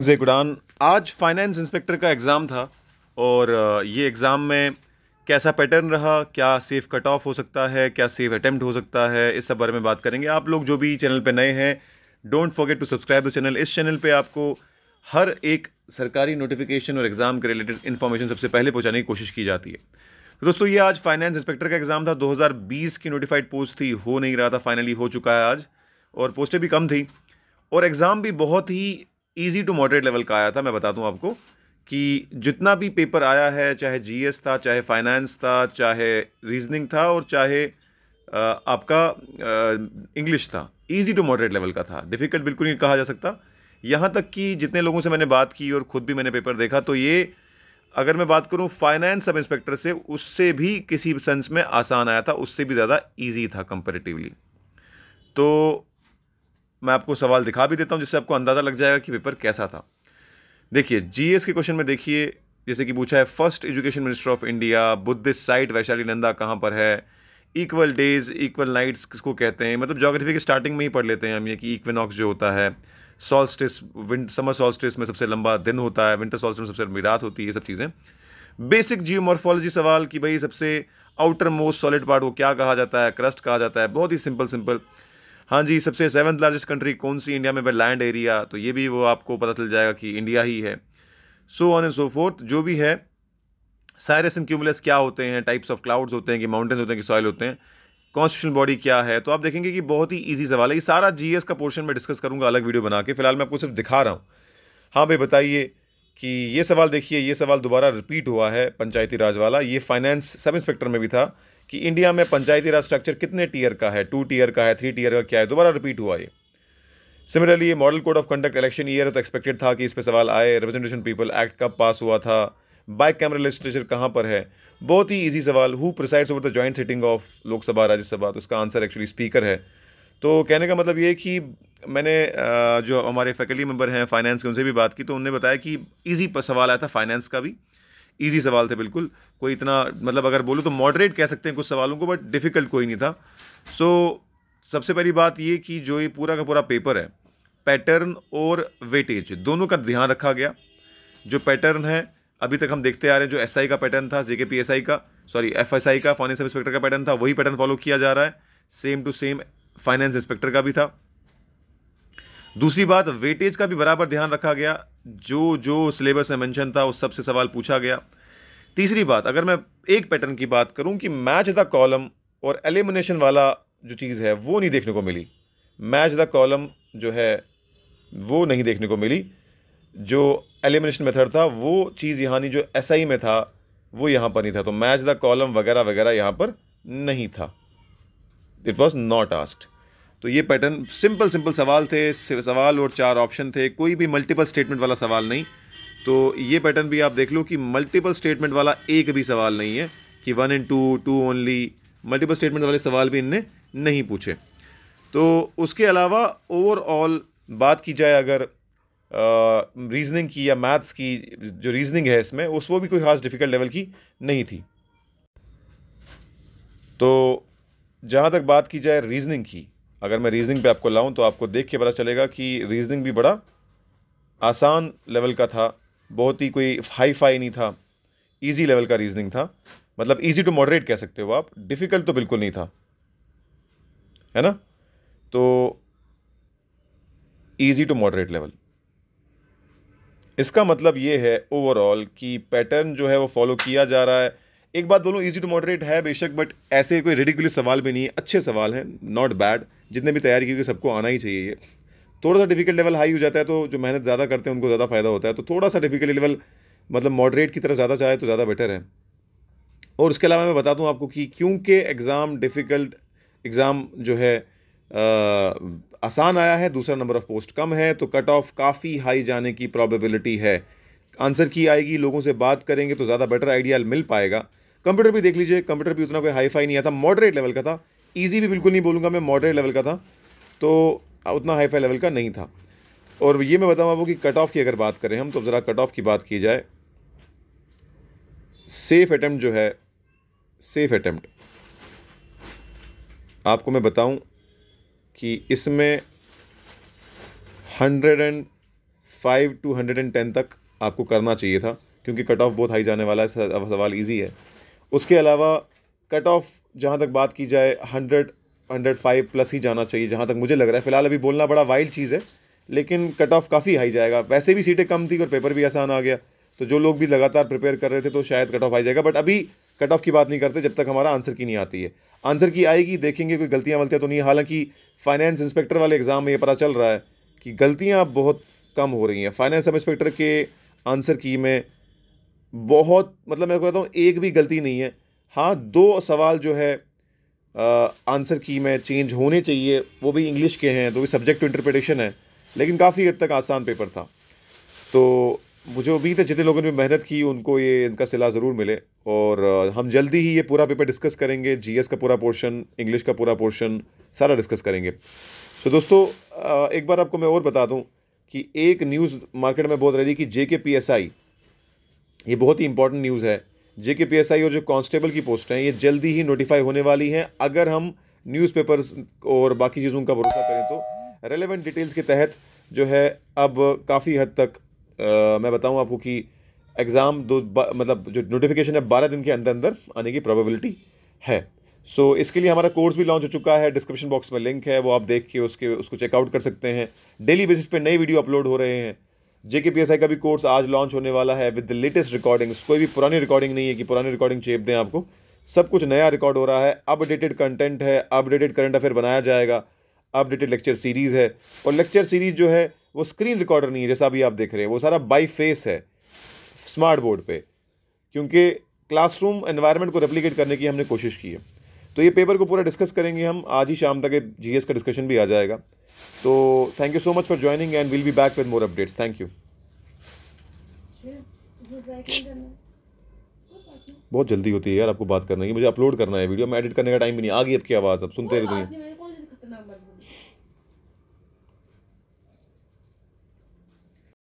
गुड़ान आज finance inspector का exam था और ये एग्ज़ाम में कैसा पैटर्न रहा क्या सेफ कट ऑफ हो सकता है क्या सेफ अटैम्प्ट हो सकता है इस सब बारे में बात करेंगे आप लोग जो भी चैनल पे नए हैं don't forget to subscribe the channel इस चैनल पे आपको हर एक सरकारी नोटिफिकेशन और एग्ज़ाम के रिलेटेड इन्फॉर्मेशन सबसे पहले पहुँचाने की कोशिश की जाती है तो दोस्तों ये आज फाइनेंस इंस्पेक्टर का एग्ज़ाम था दो की नोटिफाइड पोस्ट थी हो नहीं रहा था फाइनली हो चुका है आज और पोस्टें भी कम थी और एग्ज़ाम भी बहुत ही ईजी टू मॉडरेट लेवल का आया था मैं बता दूँ आपको कि जितना भी पेपर आया है चाहे जी था चाहे फाइनेंस था चाहे रीजनिंग था और चाहे आपका इंग्लिश था ईजी टू मॉडरेट लेवल का था डिफ़िकल्ट बिल्कुल नहीं कहा जा सकता यहाँ तक कि जितने लोगों से मैंने बात की और ख़ुद भी मैंने पेपर देखा तो ये अगर मैं बात करूँ फाइनेंस सब इंस्पेक्टर से उससे भी किसी सेंस में आसान आया था उससे भी ज़्यादा ईजी था कंपेरेटिवली तो मैं आपको सवाल दिखा भी देता हूँ जिससे आपको अंदाज़ा लग जाएगा कि पेपर कैसा था देखिए जीएस के क्वेश्चन में देखिए जैसे कि पूछा है first education minister of India Buddhist site Vaishali नंदा कहाँ पर है इक्वल डेज इक्वल नाइट्स किसको कहते हैं मतलब जोग्राफी के स्टार्टिंग में ही पढ़ लेते हैं हम ये कि इक्वेनॉक्स जो होता है सॉल्स्टिस विंट समर सॉल्स्टिस में सबसे लंबा दिन होता है विंटर सॉल्स्टिस में सबसे लंबी रात होती है ये सब चीज़ें बेसिक जियोमॉर्फोलॉजी सवाल कि भाई सबसे आउटर मोस्ट सॉलिड पार्ट को क्या कहा जाता है क्रस्ट कहा जाता है बहुत ही सिंपल सिंपल हाँ जी सबसे सेवन्थ लार्जेस्ट कंट्री कौन सी इंडिया में लैंड एरिया तो ये भी वो आपको पता चल जाएगा कि इंडिया ही है so on and so forth जो भी है साइरस एंड क्यूमुलस क्या होते हैं टाइप्स ऑफ क्लाउड्स होते हैं कि माउंटेन्स होते हैं कि सॉयल होते हैं कॉन्स्टिट्यूशन बॉडी क्या है तो आप देखेंगे कि बहुत ही ईजी सवाल है ये सारा जी का पोर्शन मैं डिस्कस करूँगा अलग वीडियो बना के फिलहाल मैं आपको सिर्फ दिखा रहा हूँ हाँ भाई बताइए कि ये सवाल देखिए ये सवाल दोबारा रिपीट हुआ है पंचायती राज वाला ये फाइनेंस सब इंस्पेक्टर में भी था कि इंडिया में पंचायती राज स्ट्रक्चर कितने टीयर का है टू टीयर का है थ्री टीयर का क्या है दोबारा रिपीट हुआ ये सिमिलरली ये model code of conduct election year तो एक्सपेक्टेड था कि इस पर सवाल आए रिप्रेजेंटेशन पीपल एक्ट कब पास हुआ था बाइक कैमरा लेजिस्लेचर कहाँ पर है बहुत ही ईजी सवाल who presides over the joint sitting of Lok Sabha Rajya Sabha तो उसका आंसर एक्चुअली स्पीकर है तो कहने का मतलब ये कि मैंने जो हमारे फैकल्टी मेम्बर हैं फाइनेंस के उनसे भी बात की तो उन्होंने बताया कि ईजी सवाल आया था फाइनेंस का भी ईजी सवाल थे बिल्कुल कोई इतना मतलब अगर बोलूँ तो मॉडरेट कह सकते हैं कुछ सवालों को बट डिफ़िकल्ट कोई नहीं था सो so, सबसे पहली बात ये कि जो ये पूरा का पूरा पेपर है पैटर्न और वेटेज दोनों का ध्यान रखा गया जो पैटर्न है अभी तक हम देखते आ रहे हैं जो एस का पैटर्न था जे का सॉरी एफ का फाइनेंस इंस्पेक्टर का पैटर्न था वही पैटर्न फॉलो किया जा रहा है same to same finance inspector का भी था दूसरी बात वेटेज का भी बराबर ध्यान रखा गया जो जो सिलेबस में मैंशन था उस सब से सवाल पूछा गया तीसरी बात अगर मैं एक पैटर्न की बात करूं कि मैच द कॉलम और एलिमिनेशन वाला जो चीज़ है वो नहीं देखने को मिली मैच द कॉलम जो है वो नहीं देखने को मिली जो एलिमिनेशन मेथड था वो चीज़ यहाँ नहीं जो एस SI में था वो यहाँ पर नहीं था तो मैच द कॉलम वगैरह वगैरह यहाँ पर नहीं था इट वॉज नॉट आस्ट तो ये पैटर्न सिंपल सिंपल सवाल थे सवाल और चार ऑप्शन थे कोई भी मल्टीपल स्टेटमेंट वाला सवाल नहीं तो ये पैटर्न भी आप देख लो कि मल्टीपल स्टेटमेंट वाला एक भी सवाल नहीं है कि one and two two only multiple statement वाले सवाल भी इनने नहीं पूछे तो उसके अलावा ओवरऑल बात की जाए अगर रीजनिंग की या मैथ्स की जो रीजनिंग है इसमें उस वो भी कोई खास डिफ़िकल्ट लेवल की नहीं थी तो जहाँ तक बात की जाए रीजनिंग की अगर मैं रीजनिंग पे आपको लाऊं तो आपको देख के पता चलेगा कि रीजनिंग भी बड़ा आसान लेवल का था बहुत ही कोई हाई फाई नहीं था ईजी लेवल का रीजनिंग था मतलब ईजी टू मॉडरेट कह सकते हो आप डिफ़िकल्ट तो बिल्कुल नहीं था है ना तो ईजी टू मॉडरेट लेवल इसका मतलब ये है ओवरऑल कि पैटर्न जो है वो फॉलो किया जा रहा है एक बात बोलूँ ईजी टू मॉडरेट है बेशक बट ऐसे कोई रेडिकुलर सवाल भी नहीं है अच्छे सवाल हैं नॉट बैड जितने भी तैयारी की सबको आना ही चाहिए ये थोड़ा सा डिफिकल्ट लेवल हाई हो जाता है तो जो मेहनत ज़्यादा करते हैं उनको ज़्यादा फ़ायदा होता है तो थोड़ा सा डिफिकल्ट लेवल मतलब मॉडरेट की तरह ज़्यादा चाहे तो ज़्यादा बेटर है और उसके अलावा मैं बता दूँ आपको कि क्योंकि एग्ज़ाम डिफ़िकल्ट एग्ज़ाम जो है आ, आसान आया है दूसरा नंबर ऑफ़ पोस्ट कम है तो कट ऑफ काफ़ी हाई जाने की प्रॉबेबिलिटी है आंसर की आएगी लोगों से बात करेंगे तो ज़्यादा बेटर आइडिया मिल पाएगा कंप्यूटर भी देख लीजिए कंप्यूटर भी उतना कोई हाई फाई नहीं आता मॉडरेट लेवल का था ईजी भी बिल्कुल नहीं बोलूँगा मैं मॉडरेट लेवल का था तो उतना हाई फाई लेवल का नहीं था और ये मैं बताऊँ आपको कि कट ऑफ की अगर बात करें हम तो ज़रा कट ऑफ की बात की जाए सेफ अटैम्प्ट जो है सेफ अटैम्प्ट आपको मैं बताऊं कि इसमें hundred and five two hundred and ten तक आपको करना चाहिए था क्योंकि कट ऑफ बहुत हाई जाने वाला है सवाल ईजी है उसके अलावा कट ऑफ जहाँ तक बात की जाए हंड्रेड हंड्रेड फाइव प्लस ही जाना चाहिए जहाँ तक मुझे लग रहा है फिलहाल अभी बोलना बड़ा वाइल्ड चीज़ है लेकिन कट ऑफ काफ़ी हाई जाएगा वैसे भी सीटें कम थी और पेपर भी आसान आ गया तो जो लोग भी लगातार प्रिपेयर कर रहे थे तो शायद कट ऑफ आई जाएगा बट अभी कट ऑफ की बात नहीं करते जब तक हमारा आंसर की नहीं आती है आंसर की आएगी देखेंगे कोई गलतियाँ वलतियाँ तो नहीं हालांकि फाइनेंस इंस्पेक्टर वाले एग्ज़ाम में ये पता चल रहा है कि गलतियाँ बहुत कम हो रही हैं फाइनेंस सब इंस्पेक्टर के आंसर की में बहुत मतलब मैं कहता हूँ एक भी गलती नहीं है हाँ दो सवाल जो है आंसर की में चेंज होने चाहिए वो भी इंग्लिश के हैं तो भी सब्जेक्ट टू इंटरप्रिटेशन है लेकिन काफ़ी हद तक आसान पेपर था तो मुझे उम्मीद है जितने लोगों ने मेहनत की उनको ये इनका सिला ज़रूर मिले और हम जल्दी ही ये पूरा पेपर डिस्कस करेंगे जीएस का पूरा पोर्शन इंग्लिश का पूरा पोर्शन सारा डिस्कस करेंगे तो दोस्तों एक बार आपको मैं और बता दूं कि एक न्यूज़ मार्केट में बहुत रही कि जे के पी एस आई ये बहुत ही इंपॉर्टेंट न्यूज़ है जेके आई और जो कांस्टेबल की पोस्ट हैं ये जल्दी ही नोटिफाई होने वाली हैं अगर हम न्यूज़पेपर्स और बाकी चीज़ों का भरोसा करें तो रेलेवेंट डिटेल्स के तहत जो है अब काफ़ी हद तक आ, मैं बताऊं आपको कि एग्ज़ाम दो मतलब जो नोटिफिकेशन है बारह दिन के अंदर अंदर आने की प्रोबेबिलिटी है सो so, इसके लिए हमारा कोर्स भी लॉन्च हो चुका है डिस्क्रिप्शन बॉक्स में लिंक है वो आप देख के उसके उसको चेकआउट कर सकते हैं डेली बेसिस पे नई वीडियो अपलोड हो रहे हैं जेके पी एस आई का भी कोर्स आज लॉन्च होने वाला है विद द लेटेस्ट रिकॉर्डिंग्स कोई भी पुरानी रिकॉर्डिंग नहीं है कि पुरानी रिकॉर्डिंग चेप दें आपको सब कुछ नया रिकॉर्ड हो रहा है अपडेटेड कंटेंट है अपडेटेड करंट अफेयर बनाया जाएगा अपडेटेड लेक्चर सीरीज़ है और लेक्चर सीरीज़ जो है वो स्क्रीन रिकॉर्डर नहीं है जैसा अभी आप देख रहे हैं वो सारा बाई फेस है स्मार्ट बोर्ड पर क्योंकि क्लासरूम एनवायरनमेंट को रेप्लीकेट करने की हमने कोशिश की है तो ये पेपर को पूरा डिस्कस करेंगे हम आज ही शाम तक जीएस का डिस्कशन भी आ जाएगा तो thank you so much for joining and will be back with more updates thank you बहुत जल्दी होती है यार आपको बात करना है मुझे अपलोड करना है वीडियो में एडिट करने का टाइम भी नहीं आ गई आपकी आवाज़ अब सुनते रहिए